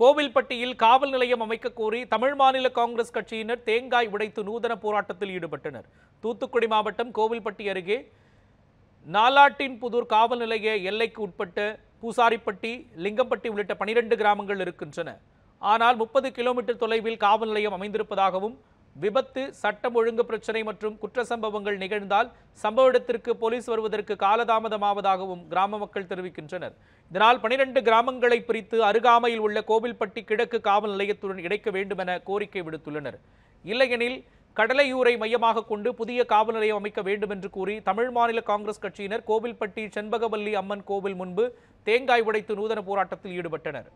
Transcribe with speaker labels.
Speaker 1: கோவில்பட்டியில் காவல் நிலையம் அமைக்க கோரி தமிழ் மாநில காங்கிரஸ் கட்சியினர் தேங்காய் உடைத்து நூதன போராட்டத்தில் ஈடுபட்டனர் தூத்துக்குடி மாவட்டம் கோவில்பட்டி அருகே நாலாட்டின் புதூர் காவல் நிலைய எல்லைக்கு உட்பட்ட பூசாரிப்பட்டி லிங்கம்பட்டி உள்ளிட்ட பனிரெண்டு கிராமங்கள் இருக்கின்றன ஆனால் முப்பது கிலோமீட்டர் தொலைவில் காவல் நிலையம் அமைந்திருப்பதாகவும் விபத்து சட்டம் ஒழுங்கு பிரச்சனை மற்றும் குற்ற சம்பவங்கள் நிகழ்ந்தால் சம்பவ இடத்திற்கு போலீஸ் வருவதற்கு காலதாமதமாவதாகவும் கிராம மக்கள் தெரிவிக்கின்றனர் இதனால் பனிரெண்டு கிராமங்களை பிரித்து அருகாமையில் உள்ள கோவில்பட்டி கிழக்கு காவல் நிலையத்துடன் இணைக்க வேண்டுமென கோரிக்கை விடுத்துள்ளனர் இல்லையெனில் கடலையூரை மையமாக கொண்டு புதிய காவல் நிலையம் அமைக்க வேண்டும் என்று கூறி தமிழ் மாநில காங்கிரஸ் கட்சியினர் கோவில்பட்டி செண்பகவல்லி அம்மன் கோவில் முன்பு தேங்காய் உடைத்து நூதன போராட்டத்தில் ஈடுபட்டனர்